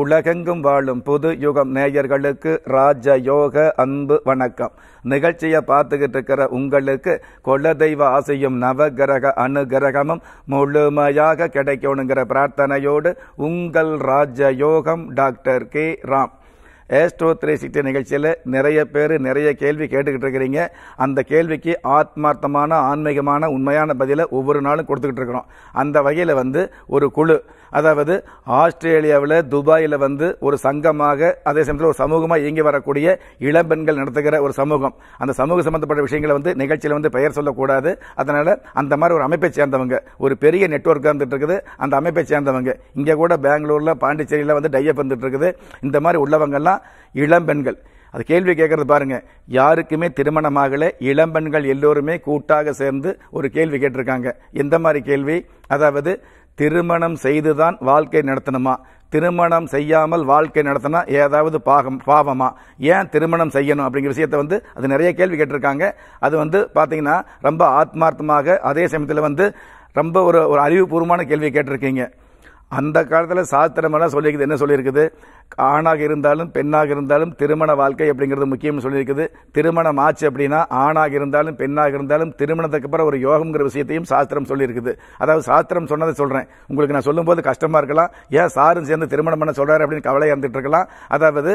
உலகெங்கும் வாழும் புது யுகம் நேயர்களுக்கு ராஜ யோக அன்பு வணக்கம் நிகழ்ச்சியை பார்த்துக்கிட்டு இருக்கிற உங்களுக்கு குலதெய்வ ஆசையும் நவகிரக அனுகிரகமும் முழுமையாக கிடைக்கணுங்கிற பிரார்த்தனையோடு உங்கள் ராஜ யோகம் doctor K Ram astro three sixty நிகழ்ச்சியில் நிறைய பேர் நிறைய கேள்வி கேட்டுக்கிட்டு இருக்கிறீங்க அந்த கேள்விக்கு ஆத்மார்த்தமான ஆன்மீகமான உண்மையான பதிலை ஒவ்வொரு நாளும் கொடுத்துக்கிட்டு இருக்கிறோம் அந்த வகையில் வந்து ஒரு குழு அதாவது ஆஸ்திரேலியாவில் துபாயில் வந்து ஒரு சங்கமாக அதே சமயத்தில் ஒரு சமூகமாக இயங்கி வரக்கூடிய இளம்பெண்கள் நடத்துகிற ஒரு சமூகம் அந்த சமூக சம்பந்தப்பட்ட விஷயங்களை வந்து நிகழ்ச்சியில் வந்து பெயர் சொல்லக்கூடாது அதனால் அந்த மாதிரி ஒரு அமைப்பை சேர்ந்தவங்க ஒரு பெரிய நெட்ஒர்க் வந்துட்டு இருக்குது அந்த அமைப்பை சேர்ந்தவங்க இங்கே கூட பெங்களூரில் பாண்டிச்சேரியில் வந்து டையப் வந்துட்டு இருக்குது இந்த மாதிரி உள்ளவங்கள்லாம் இளம்பெண்கள் அது கேள்வி கேட்கறது பாருங்க யாருக்குமே திருமணமாகல இளம்பெண்கள் எல்லோருமே கூட்டாக சேர்ந்து ஒரு கேள்வி கேட்டிருக்காங்க எந்த மாதிரி கேள்வி அதாவது திருமணம் செய்துதான் வாழ்க்கை நடத்தணுமா திருமணம் செய்யாமல் வாழ்க்கை நடத்தினா ஏதாவது பாகம் பாவமா ஏன் திருமணம் செய்யணும் அப்படிங்கிற விஷயத்தை வந்து அது நிறைய கேள்வி கேட்டிருக்காங்க அது வந்து பார்த்தீங்கன்னா ரொம்ப ஆத்மார்த்தமாக அதே சமயத்தில் வந்து ரொம்ப ஒரு ஒரு அறிவுபூர்வமான கேள்வி கேட்டிருக்கீங்க அந்த காலத்தில் சாஸ்திரமெல்லாம் சொல்லியிருக்குது என்ன சொல்லியிருக்குது ஆணாக இருந்தாலும் பெண்ணாக இருந்தாலும் திருமண வாழ்க்கை அப்படிங்கிறது முக்கியம் சொல்லியிருக்குது திருமணம் ஆச்சு அப்படின்னா ஆணாக இருந்தாலும் பெண்ணாக இருந்தாலும் திருமணத்துக்கு அப்புறம் ஒரு யோகம்ங்கிற விஷயத்தையும் சாஸ்திரம் சொல்லியிருக்குது அதாவது சாஸ்திரம் சொன்னதை சொல்கிறேன் உங்களுக்கு நான் சொல்லும்போது கஷ்டமாக இருக்கலாம் ஏன் சாரும் சேர்ந்து திருமணம் பண்ண சொல்கிறாரு அப்படின்னு கவலையாக இருந்துட்டு இருக்கலாம் அதாவது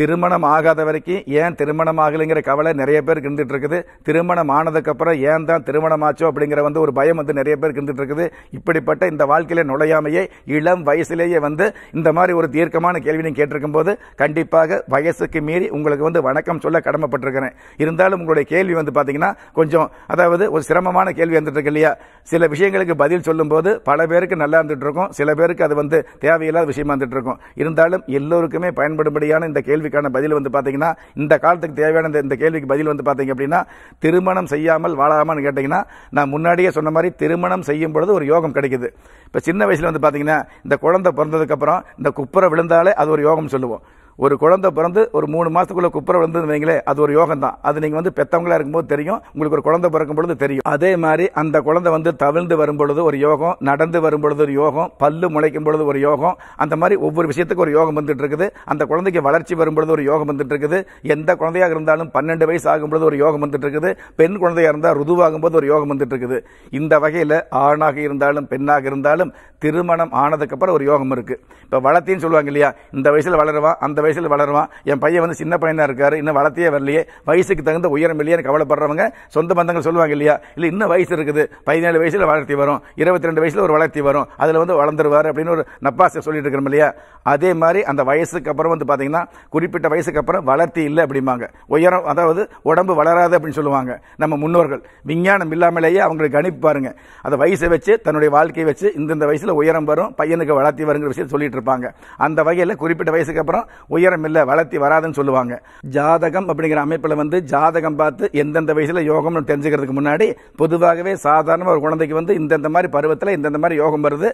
திருமணம் ஆகாத வரைக்கும் ஏன் திருமணம் ஆகலைங்கிற கவலை நிறைய பேருக்கு இருந்துட்டு இருக்குது திருமணம் ஆனதுக்கப்புறம் ஏன் தான் திருமணம் ஆச்சோ அப்படிங்கிற வந்து ஒரு பயம் வந்து நிறைய பேருக்கு இருந்துட்டு இருக்குது இப்படிப்பட்ட இந்த வாழ்க்கையில நுழையாமையே இளம் வயசுலேயே வந்து இந்த மாதிரி ஒரு தீர்க்கமான கேள்வி நீங்கள் கேட்டிருக்கும் போது கண்டிப்பாக வயசுக்கு மீறி உங்களுக்கு வந்து வணக்கம் சொல்ல கடமைப்பட்டிருக்கிறேன் இருந்தாலும் உங்களுடைய கேள்வி வந்து பார்த்தீங்கன்னா கொஞ்சம் அதாவது ஒரு சிரமமான கேள்வி வந்துட்டு இருக்கு இல்லையா சில விஷயங்களுக்கு பதில் சொல்லும்போது பல பேருக்கு நல்லா இருந்துட்டு இருக்கும் சில பேருக்கு அது வந்து தேவையில்லாத விஷயமா இருந்துட்டு இருக்கும் இருந்தாலும் எல்லோருக்குமே பயன்படும்படியான இந்த கேள்வி கேள்விக்கான பதில் வந்து பார்த்தீங்கன்னா இந்த காலத்துக்கு தேவையான இந்த கேள்விக்கு பதில் வந்து பார்த்தீங்க அப்படின்னா திருமணம் செய்யாமல் வாழாமான்னு கேட்டிங்கன்னா நான் முன்னாடியே சொன்ன மாதிரி திருமணம் செய்யும் பொழுது ஒரு யோகம் கிடைக்குது இப்போ சின்ன வயசில் வந்து பார்த்தீங்கன்னா இந்த குழந்தை பிறந்ததுக்கப்புறம் இந்த குப்புற விழுந்தாலே அது ஒரு யோகம் சொல்லுவோம் ஒரு குழந்தை பிறந்து ஒரு மூணு மாதத்துக்குள்ளே குப்புற விழுந்தது வைங்களே அது ஒரு யோகம் தான் அது நீங்கள் வந்து பெற்றவங்களா இருக்கும்போது தெரியும் உங்களுக்கு ஒரு குழந்தை பிறக்கும் பொழுது தெரியும் அதே மாதிரி அந்த குழந்தை வந்து தவிழ்ந்து வரும் பொழுது ஒரு யோகம் நடந்து வரும் பொழுது ஒரு யோகம் பல்லு முளைக்கும் பொழுது ஒரு யோகம் அந்த மாதிரி ஒவ்வொரு விஷயத்துக்கு ஒரு யோகம் வந்துட்டு இருக்குது அந்த குழந்தைக்கு வளர்ச்சி வரும் பொழுது ஒரு யோகம் வந்துட்டு இருக்குது எந்த குழந்தையாக இருந்தாலும் பன்னெண்டு வயசு ஆகும் பொழுது ஒரு யோகம் வந்துட்டு இருக்குது பெண் குழந்தையாக இருந்தால் ருதுவாகும் போது ஒரு யோகம் வந்துட்டு இருக்குது இந்த வகையில் ஆணாக இருந்தாலும் பெண்ணாக இருந்தாலும் திருமணம் ஆனதுக்கப்புறம் ஒரு யோகம் இருக்குது இப்போ வளர்த்தின்னு சொல்லுவாங்க இல்லையா இந்த வயசில் வளருவான் அந்த வயசு வயசில் வளருவான் என் பையன் வந்து சின்ன பையனாக இருக்காரு இன்னும் வளர்த்தியே வரலையே வயசுக்கு தகுந்த உயரம் இல்லையே கவலைப்படுறவங்க சொந்த பந்தங்கள் சொல்லுவாங்க இல்லையா இல்லை இன்னும் வயசு இருக்குது பதினேழு வயசில் வளர்த்தி வரும் இருபத்தி ரெண்டு வயசில் ஒரு வளர்த்தி வரும் அதில் வந்து வளர்ந்துருவார் அப்படின்னு ஒரு நப்பாசை சொல்லிட்டு இருக்கிறோம் இல்லையா அதே மாதிரி அந்த வயசுக்கு அப்புறம் வந்து பார்த்தீங்கன்னா குறிப்பிட்ட வயசுக்கு அப்புறம் வளர்த்தி இல்லை அப்படிம்பாங்க உயரம் அதாவது உடம்பு வளராது அப்படின்னு சொல்லுவாங்க நம்ம முன்னோர்கள் விஞ்ஞானம் இல்லாமலேயே அவங்களுக்கு கணிப்பு பாருங்க அந்த வயசை வச்சு தன்னுடைய வாழ்க்கையை வச்சு இந்தந்த வயசில் உயரம் வரும் பையனுக்கு வளர்த்தி வருங்கிற விஷயம் சொல்லிட்டு இருப்பாங்க அந்த வகையில் குறிப்பிட்ட வயசுக்கு அப்புறம் உயரம் இல்லை வளர்த்தி வராதுன்னு சொல்லுவாங்க ஜாதகம் அப்படிங்கிற அமைப்பில் வந்து ஜாதகம் பார்த்து எந்தெந்த வயசில் யோகம்னு தெரிஞ்சுக்கிறதுக்கு முன்னாடி பொதுவாகவே சாதாரண ஒரு குழந்தைக்கு வந்து இந்தந்த மாதிரி பருவத்தில் இந்தந்த மாதிரி யோகம் வருது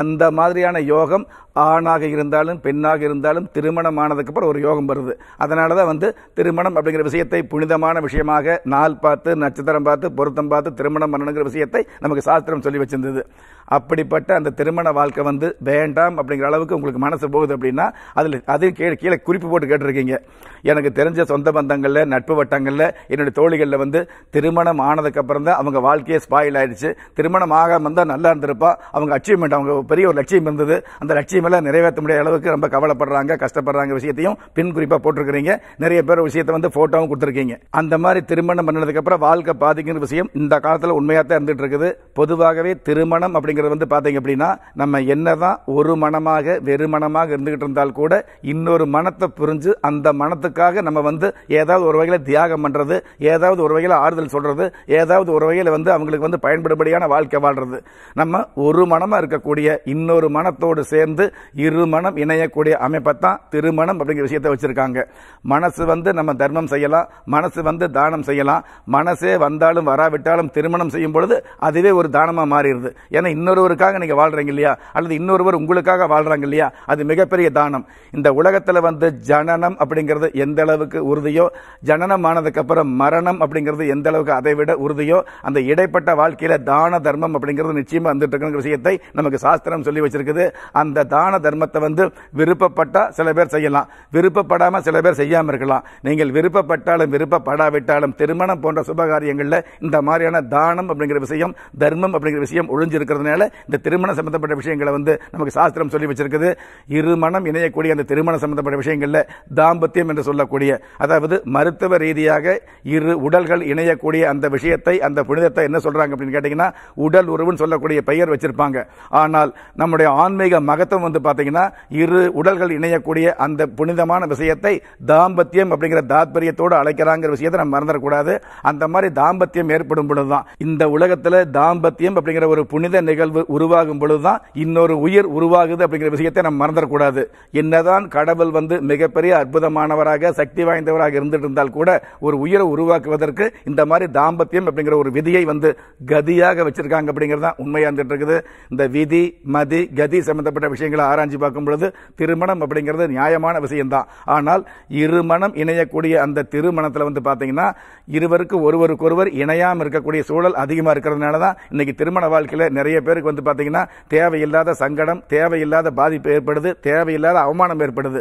அந்த மாதிரியான யோகம் ஆணாக இருந்தாலும் பெண்ணாக இருந்தாலும் திருமணம் ஆனதுக்கு அப்புறம் ஒரு யோகம் வருது அதனால தான் வந்து திருமணம் அப்படிங்கிற விஷயத்தை புனிதமான விஷயமாக நாள் பார்த்து நட்சத்திரம் பார்த்து பொருத்தம் பார்த்து திருமணம் பண்ணணுங்கிற விஷயத்தை நமக்கு சாஸ்திரம் சொல்லி வச்சிருந்தது அப்படிப்பட்ட அந்த திருமண வாழ்க்கை வந்து வேண்டாம் அப்படிங்கிற அளவுக்கு உங்களுக்கு மனசு போகுது அப்படின்னா அதில் அது கீழே கீழே குறிப்பு போட்டு கேட்டிருக்கீங்க எனக்கு தெரிஞ்ச சொந்த பந்தங்களில் நட்பு வட்டங்களில் என்னுடைய தோழிகளில் வந்து திருமணம் ஆனதுக்கப்புறம் தான் அவங்க வாழ்க்கையே ஸ்பாயில் ஆயிடுச்சு திருமணம் ஆகாமல் இருந்தால் நல்லா இருந்திருப்பா அவங்க அச்சீவ்மெண்ட் அவங்க பெரிய ஒரு லட்சியம் இருந்தது அந்த லட்சியம் எல்லாம் நிறைவேற்ற முடியாத அளவுக்கு ரொம்ப கவலைப்படுறாங்க கஷ்டப்படுறாங்க விஷயத்தையும் பின் குறிப்பாக போட்டிருக்கிறீங்க நிறைய பேர் விஷயத்தை வந்து ஃபோட்டோவும் கொடுத்துருக்கீங்க அந்த மாதிரி திருமணம் பண்ணதுக்கப்புறம் வாழ்க்கை பாதிக்கிற விஷயம் இந்த காலத்தில் உண்மையாக தான் இருந்துட்டு இருக்குது பொதுவாகவே திருமணம் அப்படிங்கிறது வந்து பார்த்தீங்க அப்படின்னா நம்ம என்னதான் ஒரு மனமாக வெறுமனமாக இருந்துகிட்டு இருந்தால் கூட இன்னொரு மனத்தை புரிஞ்சு அந்த மனத்துக்கு குடும்பத்துக்காக நம்ம வந்து ஏதாவது ஒரு வகையில் தியாகம் பண்ணுறது ஏதாவது ஒரு வகையில் ஆறுதல் சொல்கிறது ஏதாவது ஒரு வகையில் வந்து அவங்களுக்கு வந்து பயன்படுபடியான வாழ்க்கை வாழ்கிறது நம்ம ஒரு மனமாக இருக்கக்கூடிய இன்னொரு மனத்தோடு சேர்ந்து இரு மனம் இணையக்கூடிய அமைப்பை தான் திருமணம் அப்படிங்கிற விஷயத்தை வச்சுருக்காங்க மனசு வந்து நம்ம தர்மம் செய்யலாம் மனசு வந்து தானம் செய்யலாம் மனசே வந்தாலும் வராவிட்டாலும் திருமணம் செய்யும் பொழுது அதுவே ஒரு தானமாக மாறிடுது ஏன்னா இன்னொருவருக்காக நீங்கள் வாழ்கிறீங்க இல்லையா அல்லது இன்னொருவர் உங்களுக்காக வாழ்கிறாங்க இல்லையா அது மிகப்பெரிய தானம் இந்த உலகத்தில் வந்து ஜனனம் அப்படிங்கிறது எந்த அளவுக்கு உறுதியோ ஜனனம் ஆனதுக்கப்புறம் மரணம் அப்படிங்கிறது எந்த அளவுக்கு அதை விட உறுதியோ அந்த இடைப்பட்ட வாழ்க்கையில் தான தர்மம் அப்படிங்கிறது நிச்சயமாக வந்துட்டு இருக்கிற விஷயத்தை நமக்கு சாஸ்திரம் சொல்லி வச்சிருக்குது அந்த தான தர்மத்தை வந்து விருப்பப்பட்டால் சில பேர் செய்யலாம் விருப்பப்படாமல் சில பேர் செய்யாமல் இருக்கலாம் நீங்கள் விருப்பப்பட்டாலும் விருப்பப்படாவிட்டாலும் திருமணம் போன்ற சுபகாரியங்களில் இந்த மாதிரியான தானம் அப்படிங்கிற விஷயம் தர்மம் அப்படிங்கிற விஷயம் ஒழிஞ்சிருக்கிறதுனால இந்த திருமணம் சம்பந்தப்பட்ட விஷயங்களை வந்து நமக்கு சாஸ்திரம் சொல்லி வச்சிருக்குது இருமணம் இணையக்கூடிய அந்த திருமணம் சம்பந்தப்பட்ட விஷயங்களில் தாம்பத்தியம் என்று சொல்லக்கூடிய அதாவது மருத்துவ ரீதியாக இரு உடல்கள் இணையக்கூடிய அந்த விஷயத்தை அந்த புனிதத்தை என்ன சொல்றாங்க அப்படின்னு கேட்டீங்கன்னா உடல் உறவுன்னு சொல்லக்கூடிய பெயர் வச்சிருப்பாங்க ஆனால் நம்முடைய ஆன்மீக மகத்துவம் வந்து பார்த்தீங்கன்னா இரு உடல்கள் இணையக்கூடிய அந்த புனிதமான விஷயத்தை தாம்பத்தியம் அப்படிங்கிற தாத்பரியத்தோடு அழைக்கிறாங்கிற விஷயத்தை நம்ம மறந்துடக்கூடாது அந்த மாதிரி தாம்பத்தியம் ஏற்படும் பொழுதுதான் இந்த உலகத்தில் தாம்பத்தியம் அப்படிங்கிற ஒரு புனித நிகழ்வு உருவாகும் பொழுதுதான் இன்னொரு உயிர் உருவாகுது அப்படிங்கிற விஷயத்தை நம்ம மறந்துடக்கூடாது என்னதான் கடவுள் வந்து மிகப்பெரிய அற்புதமானவராக நல்லவராக சக்தி வாய்ந்தவராக இருந்துட்டு இருந்தால் கூட ஒரு உயிரை உருவாக்குவதற்கு இந்த மாதிரி தாம்பத்தியம் அப்படிங்கிற ஒரு விதியை வந்து கதியாக வச்சிருக்காங்க அப்படிங்கிறது தான் உண்மையாக இருந்துட்டு இருக்குது இந்த விதி மதி கதி சம்பந்தப்பட்ட விஷயங்களை ஆராய்ச்சி பார்க்கும் பொழுது திருமணம் அப்படிங்கிறது நியாயமான விஷயம்தான் ஆனால் இருமணம் இணையக்கூடிய அந்த திருமணத்தில் வந்து பார்த்தீங்கன்னா இருவருக்கு ஒருவருக்கொருவர் இணையாமல் இருக்கக்கூடிய சூழல் அதிகமாக இருக்கிறதுனால தான் இன்னைக்கு திருமண வாழ்க்கையில் நிறைய பேருக்கு வந்து பார்த்தீங்கன்னா தேவையில்லாத சங்கடம் தேவையில்லாத பாதிப்பு ஏற்படுது தேவையில்லாத அவமானம் ஏற்படுது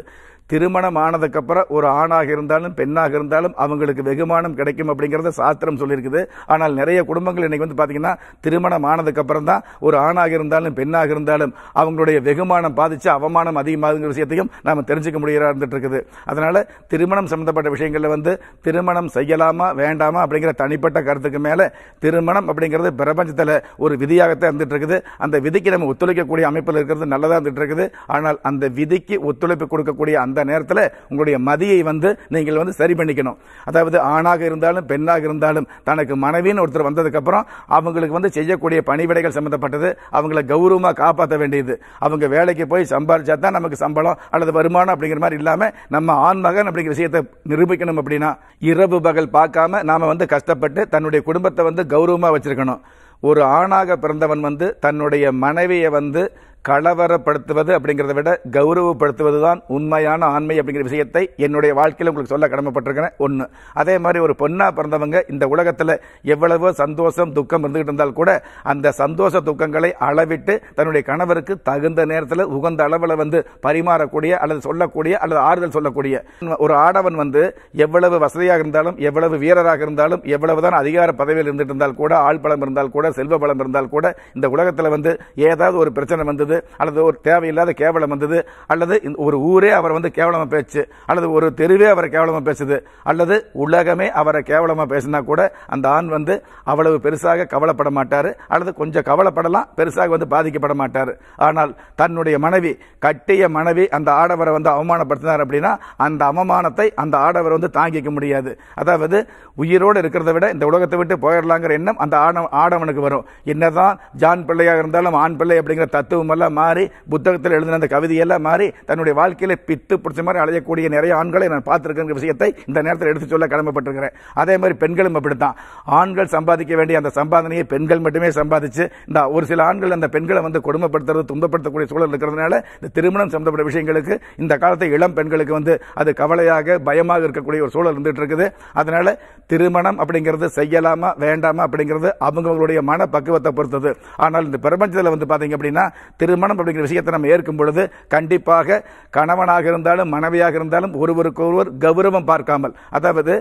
திருமணம் ஆனதுக்கப்புறம் ஒரு ஆணாக இருந்தாலும் பெண்ணாக இருந்தாலும் அவங்களுக்கு வெகுமானம் கிடைக்கும் அப்படிங்கிறத சாஸ்திரம் சொல்லியிருக்குது ஆனால் நிறைய குடும்பங்கள் இன்னைக்கு வந்து பார்த்தீங்கன்னா திருமணம் ஆனதுக்கப்புறம் தான் ஒரு ஆணாக இருந்தாலும் பெண்ணாக இருந்தாலும் அவங்களுடைய வெகுமானம் பாதிச்சு அவமானம் அதிகமாகுங்கிற விஷயத்தையும் நாம் தெரிஞ்சுக்க முடியறா இருந்துட்டு இருக்குது அதனால திருமணம் சம்பந்தப்பட்ட விஷயங்களில் வந்து திருமணம் செய்யலாமா வேண்டாமா அப்படிங்கிற தனிப்பட்ட கருத்துக்கு மேலே திருமணம் அப்படிங்கிறது பிரபஞ்சத்தில் ஒரு விதியாகத்தான் இருந்துட்டு இருக்குது அந்த விதிக்கு நம்ம ஒத்துழைக்கக்கூடிய அமைப்பில் இருக்கிறது நல்லதாக இருந்துட்டு இருக்குது ஆனால் அந்த விதிக்கு ஒத்துழைப்பு கொடுக்கக்கூடிய அந்த அந்த நேரத்தில் உங்களுடைய மதியை வந்து நீங்கள் வந்து சரி பண்ணிக்கணும் அதாவது ஆணாக இருந்தாலும் பெண்ணாக இருந்தாலும் தனக்கு மனைவின்னு ஒருத்தர் வந்ததுக்கப்புறம் அவங்களுக்கு வந்து செய்யக்கூடிய பணிவிடைகள் சம்மந்தப்பட்டது அவங்கள கௌரவமாக காப்பாற்ற வேண்டியது அவங்க வேலைக்கு போய் சம்பாதிச்சா தான் நமக்கு சம்பளம் அல்லது வருமானம் அப்படிங்கிற மாதிரி இல்லாமல் நம்ம ஆண்மகன் அப்படிங்கிற விஷயத்தை நிரூபிக்கணும் அப்படின்னா இரவு பகல் பார்க்காம நாம் வந்து கஷ்டப்பட்டு தன்னுடைய குடும்பத்தை வந்து கௌரவமாக வச்சுருக்கணும் ஒரு ஆணாக பிறந்தவன் வந்து தன்னுடைய மனைவியை வந்து கலவரப்படுத்துவது அப்படிங்கிறத விட கௌரவப்படுத்துவது தான் உண்மையான ஆண்மை அப்படிங்கிற விஷயத்தை என்னுடைய வாழ்க்கையில் உங்களுக்கு சொல்ல கடமைப்பட்டிருக்கேன் ஒன்று அதே மாதிரி ஒரு பொண்ணாக பிறந்தவங்க இந்த உலகத்தில் எவ்வளவோ சந்தோஷம் துக்கம் இருந்துகிட்டு இருந்தால் கூட அந்த சந்தோஷ துக்கங்களை அளவிட்டு தன்னுடைய கணவருக்கு தகுந்த நேரத்தில் உகந்த அளவில் வந்து பரிமாறக்கூடிய அல்லது சொல்லக்கூடிய அல்லது ஆறுதல் சொல்லக்கூடிய ஒரு ஆடவன் வந்து எவ்வளவு வசதியாக இருந்தாலும் எவ்வளவு வீரராக இருந்தாலும் எவ்வளவுதான் அதிகார பதவியில் இருந்துட்டு இருந்தால் கூட ஆள் பலம் இருந்தால் கூட செல்வ பலம் இருந்தால் கூட இந்த உலகத்தில் வந்து ஏதாவது ஒரு பிரச்சனை வந்தது அல்லது ஒரு தேவையில்லாத கேவலம் வந்தது அல்லது ஒரு ஊரே அவர் வந்து கேவலமாக பேச்சு அல்லது ஒரு தெருவே அவரை கேவலமாக பேசுது அல்லது உலகமே அவரை கேவலமாக பேசினா கூட அந்த ஆண் வந்து அவ்வளவு பெருசாக கவலைப்பட மாட்டார் அல்லது கொஞ்சம் கவலைப்படலாம் பெருசாக வந்து பாதிக்கப்பட மாட்டார் ஆனால் தன்னுடைய மனைவி கட்டிய மனைவி அந்த ஆடவரை வந்து அவமானப்படுத்தினார் அப்படின்னா அந்த அவமானத்தை அந்த ஆடவர் வந்து தாங்கிக்க முடியாது அதாவது உயிரோடு இருக்கிறத விட இந்த உலகத்தை விட்டு போயிடலாங்கிற எண்ணம் அந்த ஆடவனுக்கு வரும் என்னதான் ஜான் பிள்ளையாக இருந்தாலும் ஆண் பிள்ளை அப்படிங்கிற தத்துவம் எல்லாம் எல்லாம் மாறி புத்தகத்தில் எழுதின அந்த கவிதையெல்லாம் மாறி தன்னுடைய வாழ்க்கையில் பித்து பிடிச்ச மாதிரி அழையக்கூடிய நிறைய ஆண்களை நான் பார்த்துருக்கேங்கிற விஷயத்தை இந்த நேரத்தில் எடுத்து சொல்ல கடமைப்பட்டிருக்கிறேன் அதே மாதிரி பெண்களும் அப்படித்தான் ஆண்கள் சம்பாதிக்க வேண்டிய அந்த சம்பாதனையை பெண்கள் மட்டுமே சம்பாதிச்சு இந்த ஒரு சில ஆண்கள் அந்த பெண்களை வந்து கொடுமைப்படுத்துறது துன்பப்படுத்தக்கூடிய சூழல் இருக்கிறதுனால இந்த திருமணம் சம்பந்தப்பட்ட விஷயங்களுக்கு இந்த காலத்தை இளம் பெண்களுக்கு வந்து அது கவலையாக பயமாக இருக்கக்கூடிய ஒரு சூழல் இருந்துட்டு இருக்குது அதனால திருமணம் அப்படிங்கிறது செய்யலாமா வேண்டாமா அப்படிங்கிறது அவங்கவுங்களுடைய மன பக்குவத்தை பொறுத்தது ஆனால் இந்த பிரபஞ்சத்தில் வந்து பார்த்தீங்க அப்படின்னா திருமணம் அப்படிங்கிற விஷயத்தை நம்ம ஏற்கும் பொழுது கண்டிப்பாக கணவனாக இருந்தாலும் மனைவியாக இருந்தாலும் ஒருவருக்கு ஒருவர் கௌரவம் பார்க்காமல் அதாவது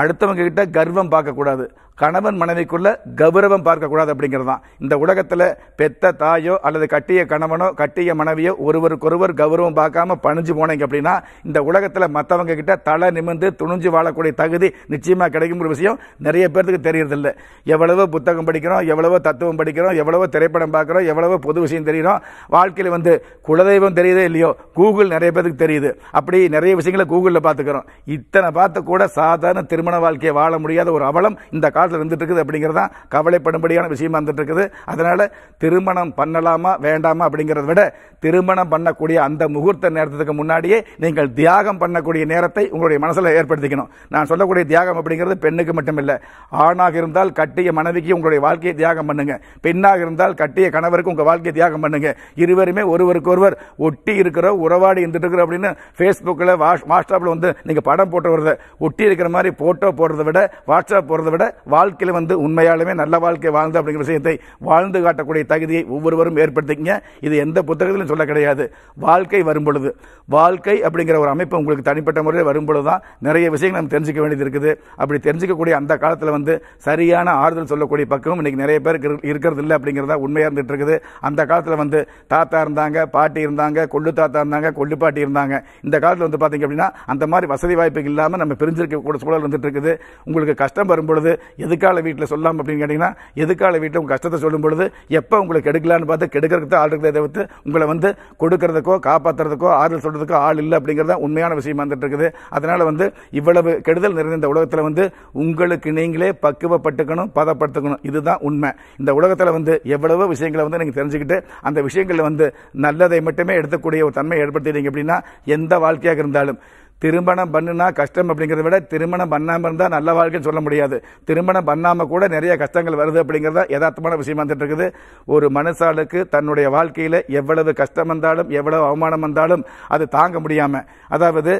அடுத்தவங்க கிட்ட கர்வம் பார்க்கக்கூடாது கணவன் மனைவிக்குள்ள கௌரவம் பார்க்கக்கூடாது அப்படிங்கிறது தான் இந்த உலகத்தில் பெத்த தாயோ அல்லது கட்டிய கணவனோ கட்டிய மனைவியோ ஒருவருக்கொருவர் கௌரவம் பார்க்காம பணிஞ்சு போனீங்க அப்படின்னா இந்த உலகத்தில் மற்றவங்க கிட்ட தலை நிமிர்ந்து துணிஞ்சு வாழக்கூடிய தகுதி நிச்சயமாக ஒரு விஷயம் நிறைய பேர்த்துக்கு தெரியறதில்ல எவ்வளவோ புத்தகம் படிக்கிறோம் எவ்வளவோ தத்துவம் படிக்கிறோம் எவ்வளவோ திரைப்படம் பார்க்குறோம் எவ்வளவோ பொது விஷயம் தெரியும் வாழ்க்கையில் வந்து குலதெய்வம் தெரியுதே இல்லையோ கூகுள் நிறைய பேருக்கு தெரியுது அப்படி நிறைய விஷயங்களை கூகுளில் பார்த்துக்கிறோம் இத்தனை பார்த்து கூட சாதாரண திருமண வாழ்க்கையை வாழ முடியாத ஒரு அவலம் இந்த கால காலத்தில் இருந்துட்டு இருக்குது அப்படிங்கிறதான் கவலைப்படும்படியான விஷயமா இருந்துட்டு இருக்குது அதனால் திருமணம் பண்ணலாமா வேண்டாமா அப்படிங்கிறத விட திருமணம் பண்ணக்கூடிய அந்த முகூர்த்த நேரத்துக்கு முன்னாடியே நீங்கள் தியாகம் பண்ணக்கூடிய நேரத்தை உங்களுடைய மனசில் ஏற்படுத்திக்கணும் நான் சொல்லக்கூடிய தியாகம் அப்படிங்கிறது பெண்ணுக்கு மட்டும் இல்லை ஆணாக இருந்தால் கட்டிய மனைவிக்கு உங்களுடைய வாழ்க்கையை தியாகம் பண்ணுங்க பெண்ணாக இருந்தால் கட்டிய கணவருக்கு உங்கள் வாழ்க்கையை தியாகம் பண்ணுங்க இருவருமே ஒருவருக்கு ஒருவர் ஒட்டி இருக்கிற உறவாடி இருந்துட்டு இருக்கிற அப்படின்னு ஃபேஸ்புக்கில் வாட்ஸ்அப்பில் வந்து நீங்கள் படம் போட்டு வருது ஒட்டி இருக்கிற மாதிரி போட்டோ போடுறத விட வாட்ஸ்அப் போடுறத விட வாழ்க்கையில் வந்து உண்மையாலுமே நல்ல வாழ்க்கை வாழ்ந்து அப்படிங்கிற விஷயத்தை வாழ்ந்து காட்டக்கூடிய தகுதியை ஒவ்வொருவரும் ஏற்படுத்திக்கங்க இது எந்த புத்தகத்திலும் சொல்ல கிடையாது வாழ்க்கை வரும் பொழுது வாழ்க்கை அப்படிங்கிற ஒரு அமைப்பு உங்களுக்கு தனிப்பட்ட முறையில் வரும் பொழுது தான் நிறைய விஷயங்கள் நம்ம தெரிஞ்சுக்க வேண்டியது இருக்குது அப்படி தெரிஞ்சிக்கக்கூடிய அந்த காலத்தில் வந்து சரியான ஆறுதல் சொல்லக்கூடிய பக்கம் இன்னைக்கு நிறைய பேர் இருக்கிறது இல்லை அப்படிங்கிறதா உண்மையாக இருந்துட்டு இருக்குது அந்த காலத்தில் வந்து தாத்தா இருந்தாங்க பாட்டி இருந்தாங்க கொள்ளு தாத்தா இருந்தாங்க கொள்ளு பாட்டி இருந்தாங்க இந்த காலத்தில் வந்து பார்த்தீங்க அப்படின்னா அந்த மாதிரி வசதி வாய்ப்புகள் இல்லாமல் நம்ம பிரிஞ்சிருக்க கூட சூழல் வந்துட்டு இருக்குது உங்களுக்கு கஷ்டம் வரும்பொழுது எதுக்கால வீட்டில் சொல்லலாம் அப்படின்னு கேட்டிங்கன்னா எதுக்கால வீட்டில் உங்கள் கஷ்டத்தை சொல்லும் பொழுது எப்போ உங்களுக்கு எடுக்கலான்னு பார்த்து கெடுக்கிறதுக்கு ஆள் இருக்கிறத தவிர்த்து உங்களை வந்து கொடுக்கறதுக்கோ காப்பாற்றுறதுக்கோ ஆறுதல் சொல்கிறதுக்கோ ஆள் இல்லை அப்படிங்கிறத உண்மையான விஷயம் வந்துட்டு இருக்குது அதனால் வந்து இவ்வளவு கெடுதல் நிறைந்த உலகத்தில் வந்து உங்களுக்கு நீங்களே பக்குவப்பட்டுக்கணும் பதப்படுத்துக்கணும் இதுதான் உண்மை இந்த உலகத்தில் வந்து எவ்வளவோ விஷயங்களை வந்து நீங்கள் தெரிஞ்சுக்கிட்டு அந்த விஷயங்களில் வந்து நல்லதை மட்டுமே எடுத்துக்கூடிய ஒரு தன்மை ஏற்படுத்திட்டீங்க அப்படின்னா எந்த வாழ்க்கையாக இருந்தாலும் திருமணம் பண்ணுனா கஷ்டம் அப்படிங்கிறத விட திருமணம் பண்ணாமல் இருந்தால் நல்ல வாழ்க்கைன்னு சொல்ல முடியாது திருமணம் பண்ணாமல் கூட நிறைய கஷ்டங்கள் வருது அப்படிங்கிறத யதார்த்தமான விஷயம் வந்துட்டு இருக்குது ஒரு மனுஷாளுக்கு தன்னுடைய வாழ்க்கையில் எவ்வளவு கஷ்டம் வந்தாலும் எவ்வளவு அவமானம் வந்தாலும் அது தாங்க முடியாமல் அதாவது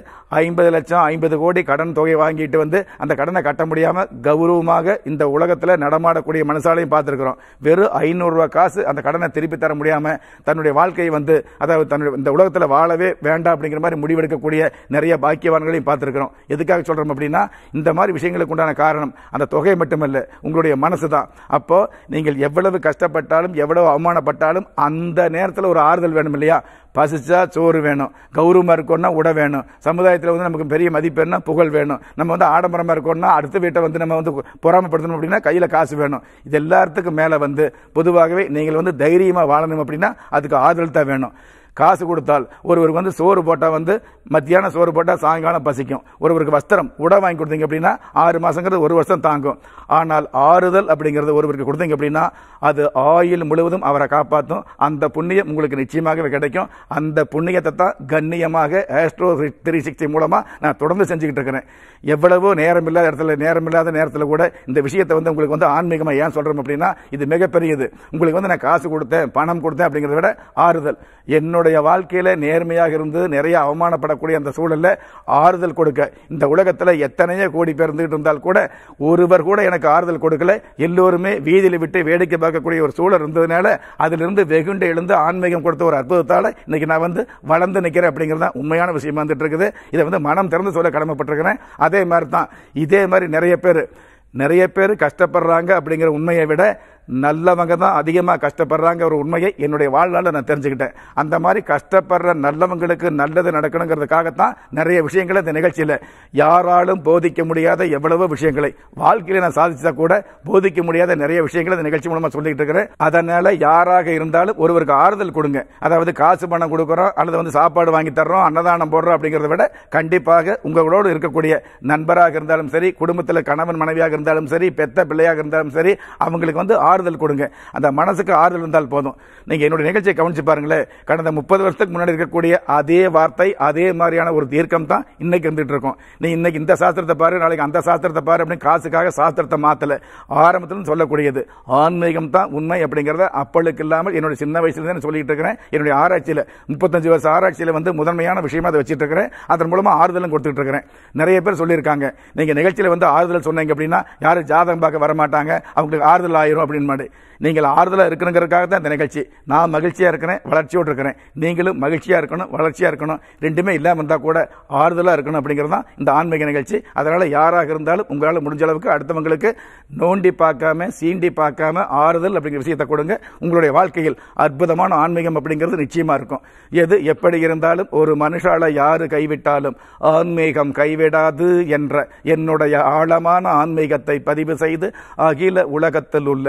ஐம்பது லட்சம் ஐம்பது கோடி கடன் தொகை வாங்கிட்டு வந்து அந்த கடனை கட்ட முடியாமல் கௌரவமாக இந்த உலகத்தில் நடமாடக்கூடிய மனுஷாலையும் பார்த்துருக்குறோம் வெறும் ஐநூறுரூவா காசு அந்த கடனை திருப்பி தர முடியாமல் தன்னுடைய வாழ்க்கையை வந்து அதாவது தன்னுடைய இந்த உலகத்தில் வாழவே வேண்டாம் அப்படிங்கிற மாதிரி முடிவெடுக்கக்கூடிய நிறைய பாக்கியவான்களையும் பார்த்துருக்கிறோம் எதுக்காக சொல்கிறோம் அப்படின்னா இந்த மாதிரி விஷயங்களுக்கு உண்டான காரணம் அந்த தொகை மட்டுமல்ல உங்களுடைய மனசு தான் அப்போது நீங்கள் எவ்வளவு கஷ்டப்பட்டாலும் எவ்வளவு அவமானப்பட்டாலும் அந்த நேரத்தில் ஒரு ஆறுதல் வேணும் இல்லையா பசிச்சா சோறு வேணும் கௌரவமாக இருக்கணும்னா உடை வேணும் சமுதாயத்தில் வந்து நமக்கு பெரிய மதிப்பு என்ன புகழ் வேணும் நம்ம வந்து ஆடம்பரமாக இருக்கணும்னா அடுத்த வீட்டை வந்து நம்ம வந்து பொறாமப்படுத்தணும் அப்படின்னா கையில் காசு வேணும் இது எல்லாத்துக்கும் மேலே வந்து பொதுவாகவே நீங்கள் வந்து தைரியமாக வாழணும் அப்படின்னா அதுக்கு ஆதரவு தான் வேணும் காசு கொடுத்தால் ஒருவருக்கு வந்து சோறு போட்டால் வந்து மத்தியான சோறு போட்டால் சாயங்காலம் பசிக்கும் ஒருவருக்கு வஸ்திரம் உடை வாங்கி கொடுத்தீங்க அப்படின்னா ஆறு மாதங்கிறது ஒரு வருஷம் தாங்கும் ஆனால் ஆறுதல் அப்படிங்கிறது ஒருவருக்கு கொடுத்தீங்க அப்படின்னா அது ஆயுள் முழுவதும் அவரை காப்பாற்றும் அந்த புண்ணியம் உங்களுக்கு நிச்சயமாகவே கிடைக்கும் அந்த புண்ணியத்தை தான் கண்ணியமாக ஆஸ்ட்ரோ த்ரீ சிக்ஸ்டி மூலமாக நான் தொடர்ந்து செஞ்சுக்கிட்டு இருக்கிறேன் எவ்வளவோ நேரம் இல்லாத இடத்துல நேரம் இல்லாத நேரத்தில் கூட இந்த விஷயத்தை வந்து உங்களுக்கு வந்து ஆன்மீகமாக ஏன் சொல்கிறோம் அப்படின்னா இது மிகப்பெரியது உங்களுக்கு வந்து நான் காசு கொடுத்தேன் பணம் கொடுத்தேன் அப்படிங்கிறத விட ஆறுதல் என்னோட தன்னுடைய வாழ்க்கையில் நேர்மையாக இருந்து நிறைய அவமானப்படக்கூடிய அந்த சூழலில் ஆறுதல் கொடுக்க இந்த உலகத்தில் எத்தனையோ கோடி பேர் இருந்துகிட்டு இருந்தால் கூட ஒருவர் கூட எனக்கு ஆறுதல் கொடுக்கல எல்லோருமே வீதியில விட்டு வேடிக்கை பார்க்கக்கூடிய ஒரு சூழல் இருந்ததுனால அதிலிருந்து வெகுண்டு எழுந்து ஆன்மீகம் கொடுத்த ஒரு அற்புதத்தால் இன்னைக்கு நான் வந்து வளர்ந்து நிற்கிறேன் அப்படிங்கிறது தான் உண்மையான விஷயம் வந்துட்டு இருக்குது இதை வந்து மனம் திறந்து சொல்ல கடமைப்பட்டிருக்கிறேன் அதே மாதிரி தான் இதே மாதிரி நிறைய பேர் நிறைய பேர் கஷ்டப்படுறாங்க அப்படிங்கிற உண்மையை விட நல்லவங்க தான் அதிகமாக கஷ்டப்படுறாங்க ஒரு உண்மையை என்னுடைய வாழ்நாளில் நான் தெரிஞ்சுக்கிட்டேன் அந்த மாதிரி கஷ்டப்படுற நல்லவங்களுக்கு நல்லது நடக்கணுங்கிறதுக்காகத்தான் நிறைய விஷயங்கள் இந்த நிகழ்ச்சியில் யாராலும் போதிக்க முடியாத எவ்வளவோ விஷயங்களை வாழ்க்கையில் நான் சாதிச்சதை கூட போதிக்க முடியாத நிறைய விஷயங்களை இந்த நிகழ்ச்சி மூலமாக சொல்லிக்கிட்டு இருக்கிறேன் அதனால் யாராக இருந்தாலும் ஒருவருக்கு ஆறுதல் கொடுங்க அதாவது காசு பணம் கொடுக்குறோம் அல்லது வந்து சாப்பாடு வாங்கி தர்றோம் அன்னதானம் போடுறோம் அப்படிங்கிறத விட கண்டிப்பாக உங்களோடு இருக்கக்கூடிய நண்பராக இருந்தாலும் சரி குடும்பத்தில் கணவன் மனைவியாக இருந்தாலும் சரி பெத்த பிள்ளையாக இருந்தாலும் சரி அவங்களுக்கு வந்து ஆறுதல் கொடுங்க அந்த மனசுக்கு ஆறுதல் வந்தால் போதும் நீங்கள் என்னுடைய நிகழ்ச்சியை கவனிச்சு பாருங்களேன் கடந்த முப்பது வருஷத்துக்கு முன்னாடி இருக்கக்கூடிய அதே வார்த்தை அதே மாதிரியான ஒரு தீர்க்கம் தான் இன்னைக்கு இருந்துகிட்டு இருக்கும் நீ இன்னைக்கு இந்த சாஸ்திரத்தை பாரு நாளைக்கு அந்த சாஸ்திரத்தை பாரு அப்படின்னு காசுக்காக சாஸ்திரத்தை மாற்றலை ஆரம்பத்தில் சொல்லக்கூடியது ஆன்மீகம் தான் உண்மை அப்படிங்கிறத அப்பளுக்கு இல்லாமல் என்னுடைய சின்ன வயசுலேருந்து சொல்லிட்டு இருக்கிறேன் என்னுடைய ஆராய்ச்சியில் முப்பத்தஞ்சு வருஷம் ஆராய்ச்சியில் வந்து முதன்மையான விஷயமா அதை வச்சுட்டு இருக்கிறேன் அதன் மூலமாக ஆறுதலும் கொடுத்துட்டு இருக்கிறேன் நிறைய பேர் சொல்லியிருக்காங்க நீங்கள் நிகழ்ச்சியில் வந்து ஆறுதல் சொன்னீங்க அப்படின்னா யாரும் ஜாதகம் பார்க்க வரமாட்டாங்க அவங்களுக்கு ஆறுதல் ஆயிரும் அப்படின்னு முன்னாடி நீங்கள் ஆறுதலாக இருக்கணுங்கிறதுக்காக தான் இந்த நிகழ்ச்சி நான் மகிழ்ச்சியாக இருக்கிறேன் வளர்ச்சியோடு இருக்கிறேன் நீங்களும் மகிழ்ச்சியாக இருக்கணும் வளர்ச்சியாக இருக்கணும் ரெண்டுமே இல்லாமல் இருந்தால் கூட ஆறுதலாக இருக்கணும் அப்படிங்கிறது தான் இந்த ஆன்மீக நிகழ்ச்சி அதனால் யாராக இருந்தாலும் உங்களால் முடிஞ்ச அளவுக்கு அடுத்தவங்களுக்கு நோண்டி பார்க்காம சீண்டி பார்க்காம ஆறுதல் அப்படிங்கிற விஷயத்தை கொடுங்க உங்களுடைய வாழ்க்கையில் அற்புதமான ஆன்மீகம் அப்படிங்கிறது நிச்சயமாக இருக்கும் எது எப்படி இருந்தாலும் ஒரு மனுஷால யார் கைவிட்டாலும் ஆன்மீகம் கைவிடாது என்ற என்னுடைய ஆழமான ஆன்மீகத்தை பதிவு செய்து அகில உலகத்தில் உள்ள